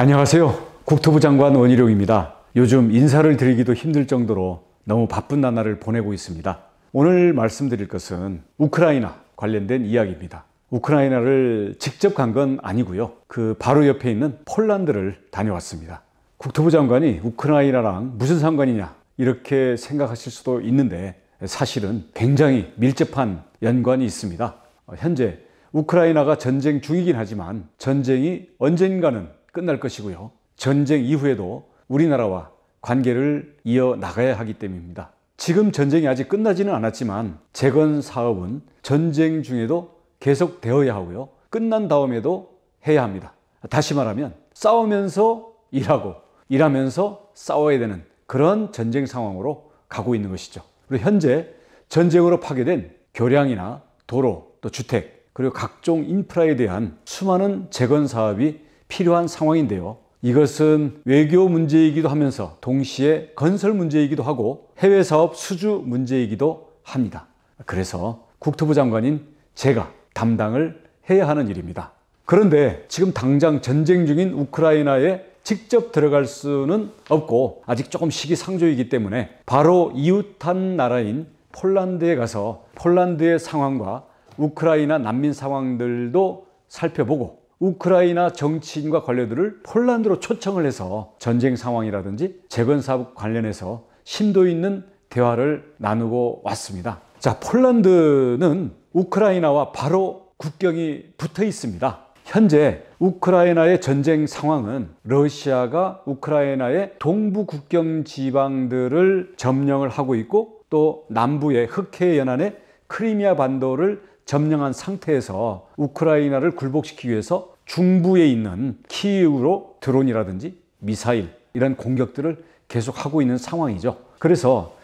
안녕하세요. 국토부 장관 원희룡입니다. 요즘 인사를 드리기도 힘들 정도로 너무 바쁜 나날을 보내고 있습니다. 오늘 말씀드릴 것은 우크라이나 관련된 이야기입니다. 우크라이나를 직접 간 건 아니고요. 그 바로 옆에 있는 폴란드를 다녀왔습니다. 국토부 장관이 우크라이나랑 무슨 상관이냐 이렇게 생각하실 수도 있는데 사실은 굉장히 밀접한 연관이 있습니다. 현재 우크라이나가 전쟁 중이긴 하지만 전쟁이 언젠가는 끝날 것이고요. 전쟁 이후에도 우리나라와 관계를 이어 나가야 하기 때문입니다. 지금 전쟁이 아직 끝나지는 않았지만 재건 사업은 전쟁 중에도 계속되어야 하고요. 끝난 다음에도 해야 합니다. 다시 말하면 싸우면서 일하고 일하면서 싸워야 되는 그런 전쟁 상황으로 가고 있는 것이죠. 그리고 현재 전쟁으로 파괴된 교량이나 도로 또 주택 그리고 각종 인프라에 대한 수많은 재건 사업이 필요한 상황인데요. 이것은 외교 문제이기도 하면서 동시에 건설 문제이기도 하고 해외 사업 수주 문제이기도 합니다. 그래서 국토부 장관인 제가 담당을 해야 하는 일입니다. 그런데 지금 당장 전쟁 중인 우크라이나에 직접 들어갈 수는 없고 아직 조금 시기상조이기 때문에 바로 이웃한 나라인 폴란드에 가서 폴란드의 상황과 우크라이나 난민 상황들도 살펴보고 우크라이나 정치인과 관료들을 폴란드로 초청을 해서 전쟁 상황이라든지 재건 사업 관련해서 심도 있는 대화를 나누고 왔습니다. 자, 폴란드는 우크라이나와 바로 국경이 붙어 있습니다. 현재 우크라이나의 전쟁 상황은 러시아가 우크라이나의 동부 국경 지방들을 점령을 하고 있고 또 남부의 흑해 연안의 크리미아 반도를 점령한 상태에서 우크라이나를 굴복시키기 위해서 중부에 있는 키우로 드론이라든지 미사일 이런 공격들을 계속하고 있는 상황이죠. 그래서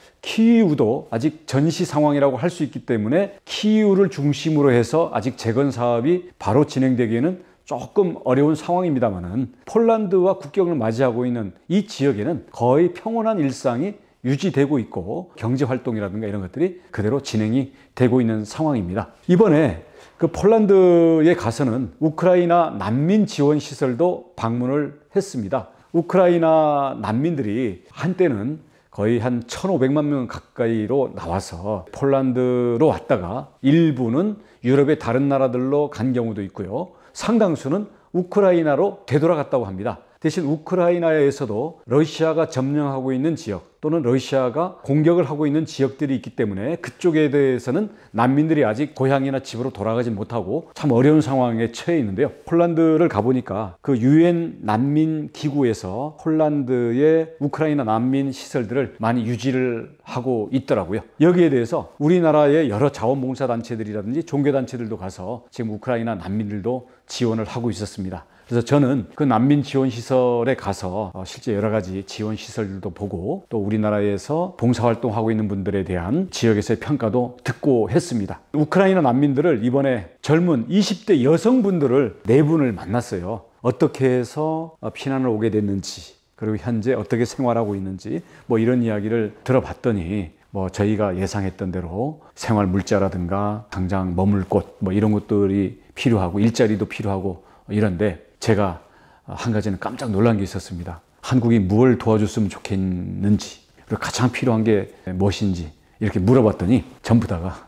키우도 아직 전시 상황이라고 할 수 있기 때문에 키우를 중심으로 해서 아직 재건 사업이 바로 진행되기에는 조금 어려운 상황입니다만은 폴란드와 국경을 맞이하고 있는 이 지역에는 거의 평온한 일상이 유지되고 있고 경제 활동이라든가 이런 것들이 그대로 진행이 되고 있는 상황입니다. 이번에 그 폴란드에 가서는 우크라이나 난민 지원 시설도 방문을 했습니다. 우크라이나 난민들이 한때는 거의 한 1,500만 명 가까이로 나와서 폴란드로 왔다가 일부는 유럽의 다른 나라들로 간 경우도 있고요. 상당수는 우크라이나로 되돌아갔다고 합니다. 대신 우크라이나에서도 러시아가 점령하고 있는 지역 또는 러시아가 공격을 하고 있는 지역들이 있기 때문에 그쪽에 대해서는 난민들이 아직 고향이나 집으로 돌아가지 못하고 참 어려운 상황에 처해 있는데요. 폴란드를 가보니까 그 유엔 난민 기구에서 폴란드의 우크라이나 난민 시설들을 많이 유지를 하고 있더라고요. 여기에 대해서 우리나라의 여러 자원봉사단체들이라든지 종교단체들도 가서 지금 우크라이나 난민들도 지원을 하고 있었습니다. 그래서 저는 그 난민 지원 시설에 가서 어, 실제 여러 가지 지원 시설들도 보고 또 우리나라에서 봉사활동하고 있는 분들에 대한 지역에서의 평가도 듣고 했습니다. 우크라이나 난민들을 이번에 젊은 20대 여성분들을 네 분을 만났어요. 어떻게 해서 어, 피난을 오게 됐는지 그리고 현재 어떻게 생활하고 있는지 뭐 이런 이야기를 들어봤더니 뭐 저희가 예상했던 대로 생활 물자라든가 당장 머물 곳 뭐 이런 것들이 필요하고 일자리도 필요하고 이런데 제가 한 가지는 깜짝 놀란 게 있었습니다. 한국이 무엇 도와줬으면 좋겠는지, 그리고 가장 필요한 게 무엇인지 이렇게 물어봤더니 전부 다가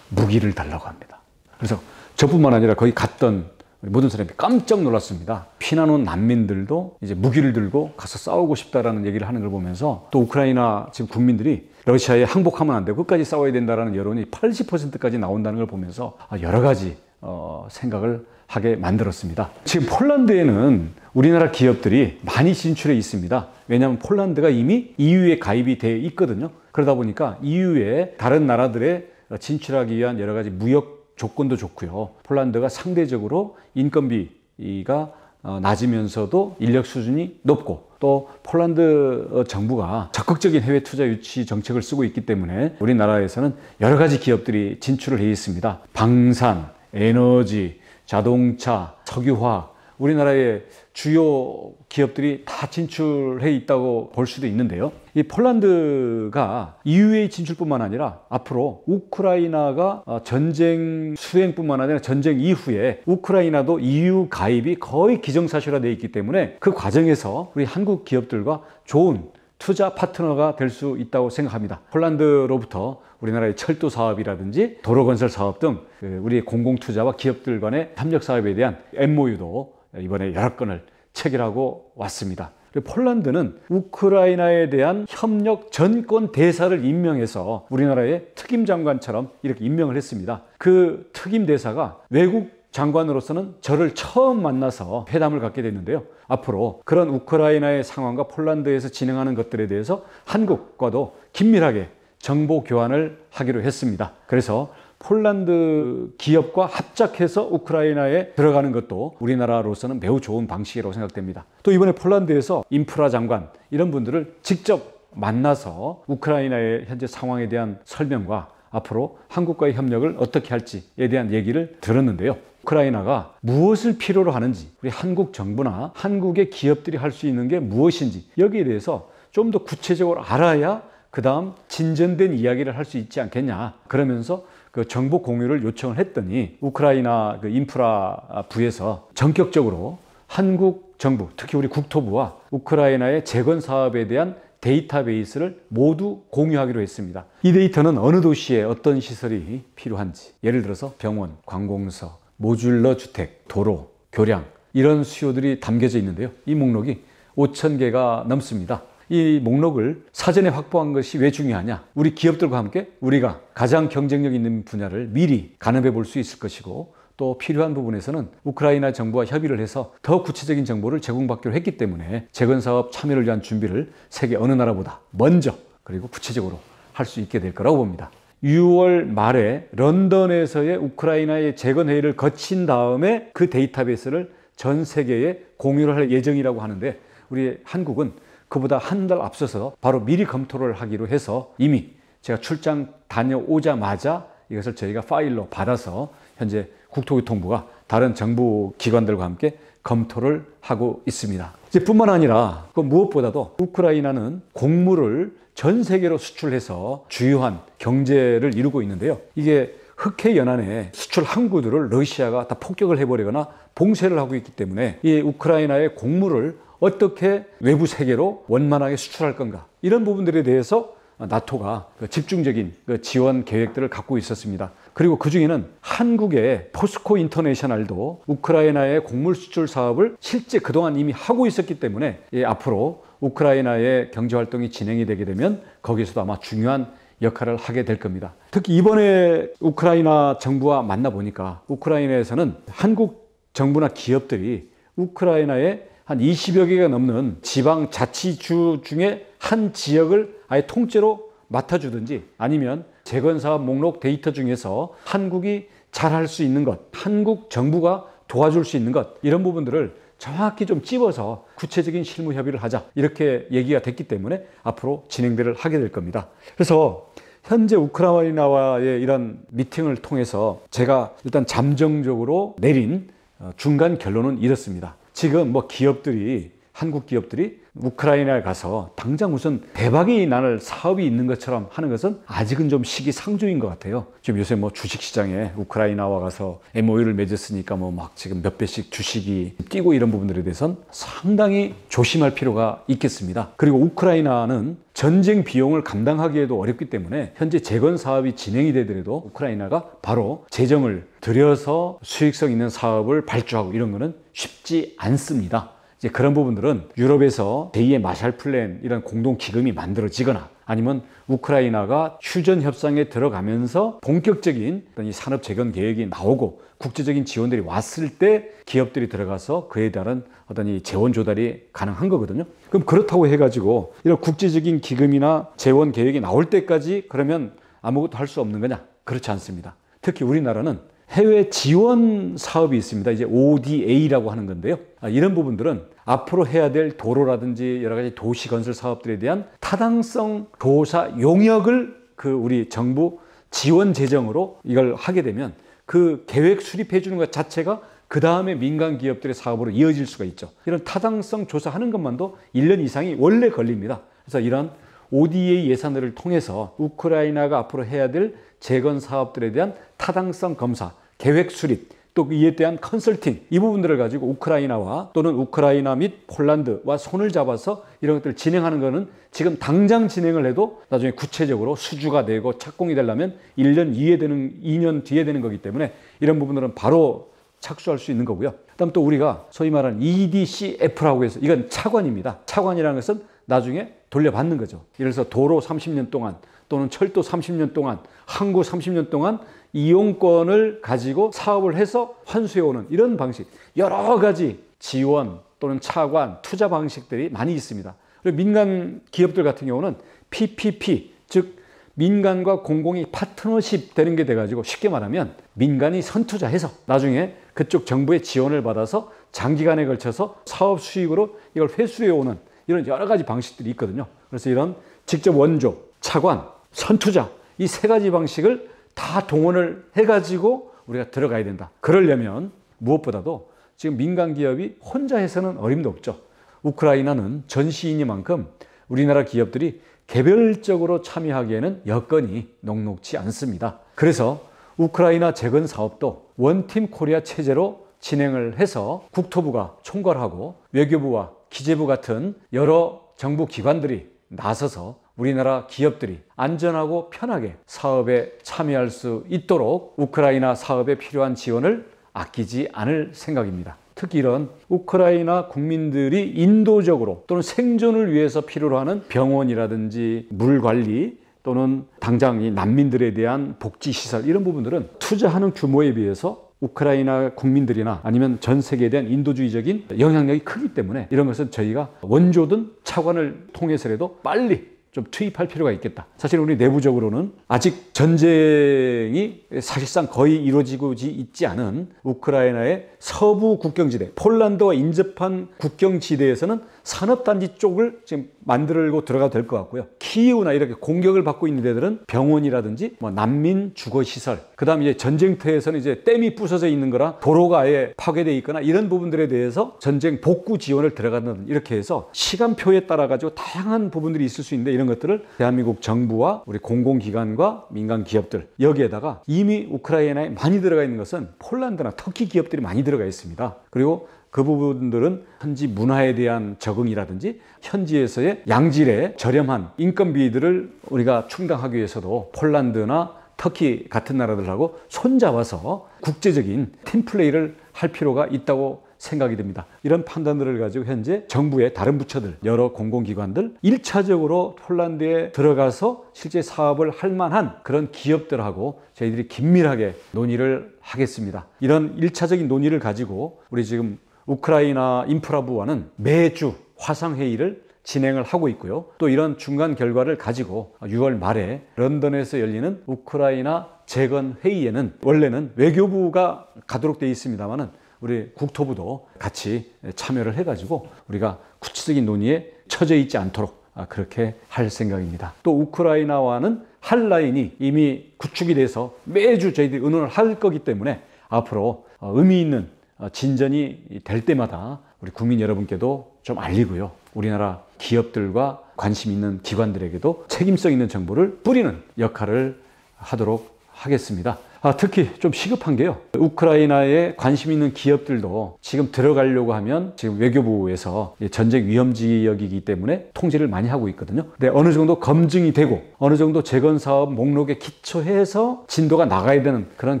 무기를 달라고 합니다. 그래서 저뿐만 아니라 거기 갔던 모든 사람이 깜짝 놀랐습니다. 피난 온 난민들도 이제 무기를 들고 가서 싸우고 싶다라는 얘기를 하는 걸 보면서 또 우크라이나 지금 국민들이 러시아에 항복하면 안 되고 끝까지 싸워야 된다라는 여론이 80%까지 나온다는 걸 보면서 아, 여러 가지 어, 생각을 하게 만들었습니다. 지금 폴란드에는 우리나라 기업들이 많이 진출해 있습니다. 왜냐하면 폴란드가 이미 EU에 가입이 되 있거든요. 그러다 보니까 EU에 다른 나라들의 진출하기 위한 여러 가지 무역 조건도 좋고요. 폴란드가 상대적으로 인건비가 어, 낮으면서도 인력 수준이 높고 또 폴란드 정부가 적극적인 해외 투자 유치 정책을 쓰고 있기 때문에 우리나라에서는 여러 가지 기업들이 진출을 해 있습니다. 방산, 에너지, 자동차, 석유화 우리나라의 주요 기업들이 다 진출해 있다고 볼 수도 있는데요. 이 폴란드가 EU에 진출뿐만 아니라 앞으로 우크라이나가 어, 전쟁 수행뿐만 아니라 전쟁 이후에 우크라이나도 EU 가입이 거의 기정사실화되어 있기 때문에 그 과정에서 우리 한국 기업들과 좋은 투자 파트너가 될 수 있다고 생각합니다. 폴란드로부터 우리나라의 철도 사업이라든지 도로 건설 사업 등 그 우리 공공 투자와 기업들 간의 협력 사업에 대한 MOU도 이번에 여러 건을 체결하고 왔습니다. 폴란드는 우크라이나에 대한 협력 전권 대사를 임명해서 우리나라의 특임 장관처럼 이렇게 임명을 했습니다. 그 특임 대사가 외국 장관으로서는 저를 처음 만나서 회담을 갖게 됐는데요. 앞으로 그런 우크라이나의 상황과 폴란드에서 진행하는 것들에 대해서 한국과도 긴밀하게 정보 교환을 하기로 했습니다. 그래서 폴란드 기업과 합작해서 우크라이나에 들어가는 것도 우리나라로서는 매우 좋은 방식이라고 생각됩니다. 또 이번에 폴란드에서 인프라 장관 이런 분들을 직접 만나서 우크라이나의 현재 상황에 대한 설명과 앞으로 한국과의 협력을 어떻게 할지에 대한 얘기를 들었는데요. 우크라이나가 무엇을 필요로 하는지 우리 한국 정부나 한국의 기업들이 할 수 있는 게 무엇인지 여기에 대해서 좀 더 구체적으로 알아야 그 다음 진전된 이야기를 할 수 있지 않겠냐 그러면서 그 정보 공유를 요청을 했더니 우크라이나 그 인프라 부에서 전격적으로 한국 정부 특히 우리 국토부와 우크라이나의 재건 사업에 대한 데이터베이스를 모두 공유하기로 했습니다. 이 데이터는 어느 도시에 어떤 시설이 필요한지 예를 들어서 병원, 관공서, 모듈러 주택, 도로, 교량 이런 수요들이 담겨져 있는데요. 이 목록이 5천 개가 넘습니다. 이 목록을 사전에 확보한 것이 왜 중요하냐? 우리 기업들과 함께 우리가 가장 경쟁력 있는 분야를 미리 가늠해 볼 수 있을 것이고 또 필요한 부분에서는 우크라이나 정부와 협의를 해서 더 구체적인 정보를 제공받기로 했기 때문에 재건 사업 참여를 위한 준비를 세계 어느 나라보다 먼저 그리고 구체적으로 할 수 있게 될 거라고 봅니다. 6월 말에 런던에서의 우크라이나의 재건 회의를 거친 다음에 그 데이터베이스를 전 세계에 공유를 할 예정이라고 하는데 우리 한국은 그보다 한 달 앞서서 바로 미리 검토를 하기로 해서 이미 제가 출장 다녀오자마자 이것을 저희가 파일로 받아서 현재 국토교통부가 다른 정부 기관들과 함께 검토를 하고 있습니다. 뿐만 아니라 무엇보다도 우크라이나는 곡물을 전 세계로 수출해서 주요한 경제를 이루고 있는데요. 이게 흑해 연안에 수출 항구들을 러시아가 다 폭격을 해버리거나 봉쇄를 하고 있기 때문에 이 우크라이나의 곡물을 어떻게 외부 세계로 원만하게 수출할 건가 이런 부분들에 대해서 나토가 그 집중적인 그 지원 계획들을 갖고 있었습니다. 그리고 그 중에는 한국의 포스코 인터내셔널도 우크라이나의 곡물 수출 사업을 실제 그동안 이미 하고 있었기 때문에 앞으로 우크라이나의 경제 활동이 진행이 되게 되면 거기서도 아마 중요한 역할을 하게 될 겁니다. 특히 이번에 우크라이나 정부와 만나 보니까 우크라이나에서는 한국 정부나 기업들이 우크라이나에 한 20여 개가 넘는 지방 자치주 중에 한 지역을 아예 통째로 맡아주든지 아니면 재건사업 목록 데이터 중에서 한국이 잘할 수 있는 것, 한국 정부가 도와줄 수 있는 것, 이런 부분들을 정확히 좀 찝어서 구체적인 실무 협의를 하자 이렇게 얘기가 됐기 때문에 앞으로 진행들을 하게 될 겁니다. 그래서 현재 우크라이나와의 이런 미팅을 통해서 제가 일단 잠정적으로 내린 어, 중간 결론은 이렇습니다. 지금 뭐 기업들이 한국 기업들이 우크라이나에 가서 당장 무슨 대박이 나날 사업이 있는 것처럼 하는 것은 아직은 좀 시기상조인 것 같아요. 지금 요새 뭐 주식시장에 우크라이나와 가서 MOU를 맺었으니까 뭐 막 지금 몇 배씩 주식이 뛰고 이런 부분들에 대해선 상당히 조심할 필요가 있겠습니다. 그리고 우크라이나는 전쟁 비용을 감당하기에도 어렵기 때문에 현재 재건 사업이 진행이 되더라도 우크라이나가 바로 재정을 들여서 수익성 있는 사업을 발주하고 이런 거는 쉽지 않습니다. 이제 그런 부분들은 유럽에서 제2의 마샬 플랜 이런 공동 기금이 만들어지거나 아니면 우크라이나가 휴전 협상에 들어가면서 본격적인 어떤 이 산업 재건 계획이 나오고 국제적인 지원들이 왔을 때 기업들이 들어가서 그에 따른 어떤 이 재원 조달이 가능한 거거든요. 그럼 그렇다고 해가지고 이런 국제적인 기금이나 재원 계획이 나올 때까지 그러면 아무것도 할 수 없는 거냐? 그렇지 않습니다. 특히 우리나라는 해외 지원 사업이 있습니다. 이제 ODA라고 하는 건데요. 아, 이런 부분들은 앞으로 해야 될 도로라든지 여러 가지 도시 건설 사업들에 대한 타당성 조사 용역을 그 우리 정부 지원 재정으로 이걸 하게 되면 그 계획 수립해 주는 것 자체가 그 다음에 민간 기업들의 사업으로 이어질 수가 있죠. 이런 타당성 조사하는 것만도 1년 이상이 원래 걸립니다. 그래서 이런 ODA 예산을 들 통해서 우크라이나가 앞으로 해야 될 재건 사업들에 대한 타당성 검사, 계획 수립, 또 이에 대한 컨설팅 이 부분들을 가지고 우크라이나와 또는 우크라이나 및 폴란드와 손을 잡아서 이런 것들을 진행하는 것은 지금 당장 진행을 해도 나중에 구체적으로 수주가 되고 착공이 되려면 1년 이에 되는 2년 뒤에 되는 거기 때문에 이런 부분들은 바로 착수할 수 있는 거고요. 그다음 또 우리가 소위 말하는 EDCF라고 해서 이건 차관입니다. 차관이라는 것은 나중에 돌려받는 거죠. 예를 들어서 도로 30년 동안 또는 철도 30년 동안, 항구 30년 동안 이용권을 가지고 사업을 해서 환수해오는 이런 방식 여러 가지 지원 또는 차관 투자 방식들이 많이 있습니다. 그리고 민간 기업들 같은 경우는 PPP 즉 민간과 공공이 파트너십 되는 게 돼가지고 쉽게 말하면 민간이 선투자해서 나중에 그쪽 정부의 지원을 받아서 장기간에 걸쳐서 사업 수익으로 이걸 회수해오는 이런 여러 가지 방식들이 있거든요. 그래서 이런 직접 원조, 차관, 선투자 이 세 가지 방식을 다 동원을 해가지고 우리가 들어가야 된다. 그러려면 무엇보다도 지금 민간 기업이 혼자 해서는 어림도 없죠. 우크라이나는 전시인이만큼 우리나라 기업들이 개별적으로 참여하기에는 여건이 녹록치 않습니다. 그래서 우크라이나 재건 사업도 원팀 코리아 체제로 진행을 해서 국토부가 총괄하고 외교부와 기재부 같은 여러 정부 기관들이 나서서 우리나라 기업들이 안전하고 편하게 사업에 참여할 수 있도록 우크라이나 사업에 필요한 지원을 아끼지 않을 생각입니다. 특히 이런 우크라이나 국민들이 인도적으로 또는 생존을 위해서 필요로 하는 병원이라든지 물 관리 또는 당장 이 난민들에 대한 복지 시설 이런 부분들은 투자하는 규모에 비해서 우크라이나 국민들이나 아니면 전 세계에 대한 인도주의적인 영향력이 크기 때문에 이런 것은 저희가 원조든 차관을 통해서라도 빨리 좀 투입할 필요가 있겠다. 사실 우리 내부적으로는 아직 전쟁이 사실상 거의 이루어지고 있지 않은 우크라이나의 서부 국경지대, 폴란드와 인접한 국경지대에서는 산업단지 쪽을 지금 만들고 들어가도 될 것 같고요. 키우나 이렇게 공격을 받고 있는 데들은 병원이라든지 뭐 난민 주거시설, 그 다음 이제 전쟁터에서는 이제 댐이 부서져 있는 거라 도로가 아예 파괴되어 있거나 이런 부분들에 대해서 전쟁 복구 지원을 들어간다든지 이렇게 해서 시간표에 따라 가지고 다양한 부분들이 있을 수 있는데 이런 이런 것들을 대한민국 정부와 우리 공공기관과 민간 기업들 여기에다가 이미 우크라이나에 많이 들어가 있는 것은 폴란드나 터키 기업들이 많이 들어가 있습니다. 그리고 그 부분들은 현지 문화에 대한 적응이라든지 현지에서의 양질의 저렴한 인건비들을 우리가 충당하기 위해서도 폴란드나 터키 같은 나라들하고 손잡아서 국제적인 팀플레이를 할 필요가 있다고 생각이 듭니다. 이런 판단들을 가지고 현재 정부의 다른 부처들, 여러 공공기관들 1차적으로 폴란드에 들어가서 실제 사업을 할 만한 그런 기업들하고 저희들이 긴밀하게 논의를 하겠습니다. 이런 1차적인 논의를 가지고 우리 지금 우크라이나 인프라부와는 매주 화상회의를 진행을 하고 있고요. 또 이런 중간 결과를 가지고 6월 말에 런던에서 열리는 우크라이나 재건 회의에는 원래는 외교부가 가도록 돼 있습니다만은 우리 국토부도 같이 참여를 해가지고 우리가 구체적인 논의에 처져 있지 않도록 아, 그렇게 할 생각입니다. 또 우크라이나와는 할 라인이 이미 구축이 돼서 매주 저희들이 의논을 할 거기 때문에 앞으로 어, 의미 있는 어, 진전이 될 때마다 우리 국민 여러분께도 좀 알리고요. 우리나라 기업들과 관심 있는 기관들에게도 책임성 있는 정보를 뿌리는 역할을 하도록 하겠습니다. 아, 특히 좀 시급한 게요. 우크라이나에 관심 있는 기업들도 지금 들어가려고 하면 지금 외교부에서 전쟁 위험 지역이기 때문에 통제를 많이 하고 있거든요. 근데 어느 정도 검증이 되고 어느 정도 재건 사업 목록에 기초해서 진도가 나가야 되는 그런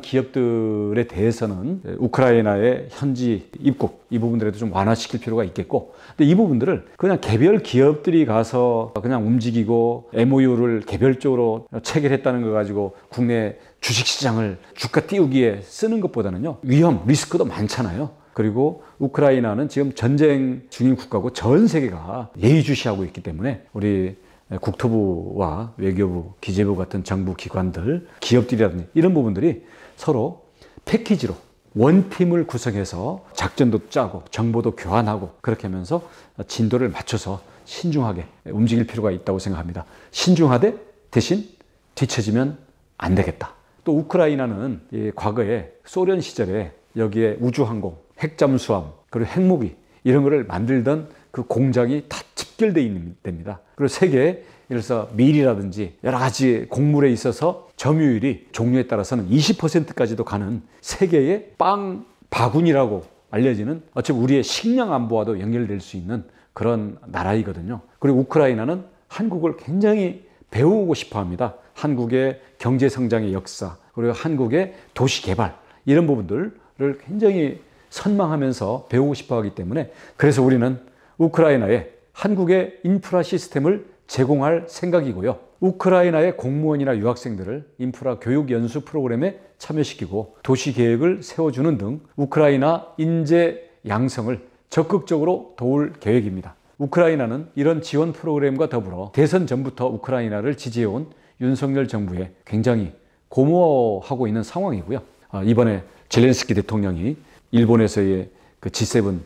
기업들에 대해서는 우크라이나의 현지 입국 이 부분들에도 좀 완화시킬 필요가 있겠고 근데 이 부분들을 그냥 개별 기업들이 가서 그냥 움직이고 MOU를 개별적으로 체결했다는 거 가지고 국내 주식시장을 주가 띄우기에 쓰는 것보다는요 위험 리스크도 많잖아요 그리고 우크라이나는 지금 전쟁 중인 국가고 전 세계가 예의주시하고 있기 때문에 우리 국토부와 외교부 기재부 같은 정부 기관들 기업들이라든지 이런 부분들이 서로 패키지로 원팀을 구성해서 작전도 짜고 정보도 교환하고 그렇게 하면서 진도를 맞춰서 신중하게 움직일 필요가 있다고 생각합니다. 신중하되 대신 뒤처지면 안 되겠다. 또 우크라이나는 과거에 소련 시절에 여기에 우주항공, 핵잠수함, 그리고 핵무기 이런 거를 만들던 그 공장이 다 집결돼 있는 니다 그리고 세계에 예를 들어서 밀이라든지 여러 가지 곡물에 있어서 점유율이 종류에 따라서는 20%까지도 가는 세계의 빵 바구니라고 알려지는 어차피 우리의 식량 안보와도 연결될 수 있는 그런 나라이거든요. 그리고 우크라이나는 한국을 굉장히 배우고 싶어 합니다. 한국의 경제 성장의 역사, 그리고 한국의 도시 개발 이런 부분들을 굉장히 선망하면서 배우고 싶어 하기 때문에 그래서 우리는 우크라이나에 한국의 인프라 시스템을 제공할 생각이고요. 우크라이나의 공무원이나 유학생들을 인프라 교육 연수 프로그램에 참여시키고 도시 계획을 세워주는 등 우크라이나 인재 양성을 적극적으로 도울 계획입니다. 우크라이나는 이런 지원 프로그램과 더불어 대선 전부터 우크라이나를 지지해온 윤석열 정부에 굉장히 고무하고 있는 상황이고요. 아, 이번에 젤렌스키 대통령이 일본에서의 그 G7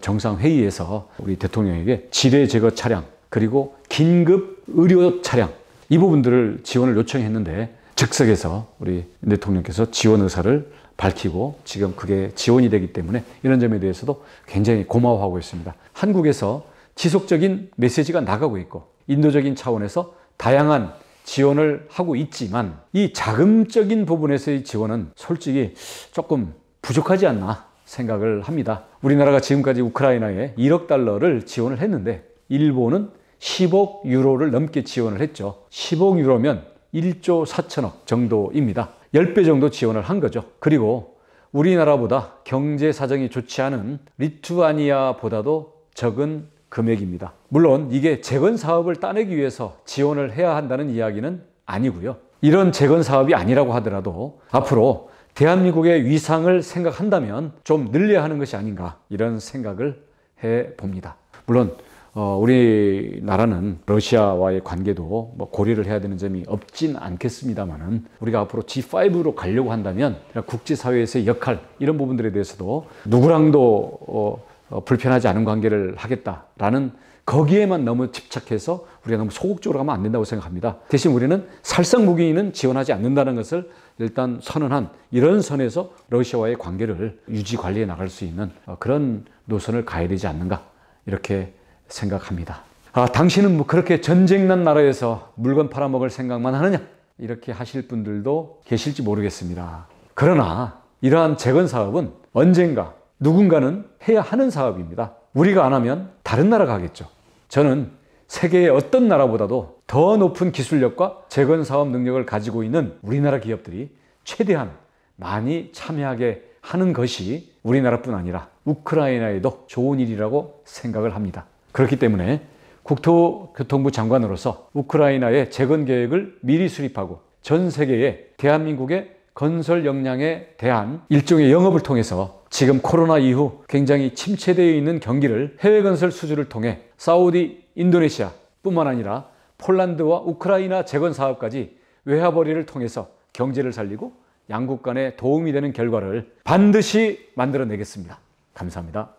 정상회의에서 우리 대통령에게 지뢰 제거 차량 그리고 긴급 의료 차량 이 부분들을 지원을 요청했는데 즉석에서 우리 대통령께서 지원 의사를 밝히고 지금 그게 지원이 되기 때문에 이런 점에 대해서도 굉장히 고마워하고 있습니다. 한국에서 지속적인 메시지가 나가고 있고 인도적인 차원에서 다양한 지원을 하고 있지만 이 자금적인 부분에서의 지원은 솔직히 조금 부족하지 않나 생각을 합니다. 우리나라가 지금까지 우크라이나에 1억 달러를 지원을 했는데 일본은 10억 유로를 넘게 지원을 했죠. 10억 유로면 1조 4천억 정도입니다. 10배 정도 지원을 한 거죠. 그리고 우리나라보다 경제 사정이 좋지 않은 리투아니아보다도 적은 금액입니다. 물론 이게 재건 사업을 따내기 위해서 지원을 해야 한다는 이야기는 아니고요. 이런 재건 사업이 아니라고 하더라도 앞으로 대한민국의 위상을 생각한다면 좀 늘려야 하는 것이 아닌가 이런 생각을 해 봅니다. 물론 어, 우리나라는 러시아와의 관계도 뭐 고려를 해야 되는 점이 없진 않겠습니다만은 우리가 앞으로 G5로 가려고 한다면 국제사회에서의 역할 이런 부분들에 대해서도 누구랑도 어, 어, 불편하지 않은 관계를 하겠다라는 거기에만 너무 집착해서 우리가 너무 소극적으로 가면 안 된다고 생각합니다. 대신 우리는 살상 무기는 지원하지 않는다는 것을 일단 선언한 이런 선에서 러시아와의 관계를 유지 관리해 나갈 수 있는 어, 그런 노선을 가야 되지 않는가 이렇게 생각합니다. 아, 당신은 뭐 그렇게 전쟁 난 나라에서 물건 팔아먹을 생각만 하느냐 이렇게 하실 분들도 계실지 모르겠습니다. 그러나 이러한 재건 사업은 언젠가 누군가는 해야 하는 사업입니다. 우리가 안 하면 다른 나라가 겠죠 저는 세계의 어떤 나라보다도 더 높은 기술력과 재건 사업 능력을 가지고 있는 우리나라 기업들이 최대한 많이 참여하게 하는 것이 우리나라뿐 아니라 우크라이나에도 좋은 일이라고 생각을 합니다. 그렇기 때문에 국토교통부 장관으로서 우크라이나의 재건 계획을 미리 수립하고 전 세계에 대한민국의 건설 역량에 대한 일종의 영업을 통해서 지금 코로나 이후 굉장히 침체되어 있는 경기를 해외 건설 수주를 통해 사우디, 인도네시아 뿐만 아니라 폴란드와 우크라이나 재건 사업까지 외화벌이를 통해서 경제를 살리고 양국 간에 도움이 되는 결과를 반드시 만들어내겠습니다. 감사합니다.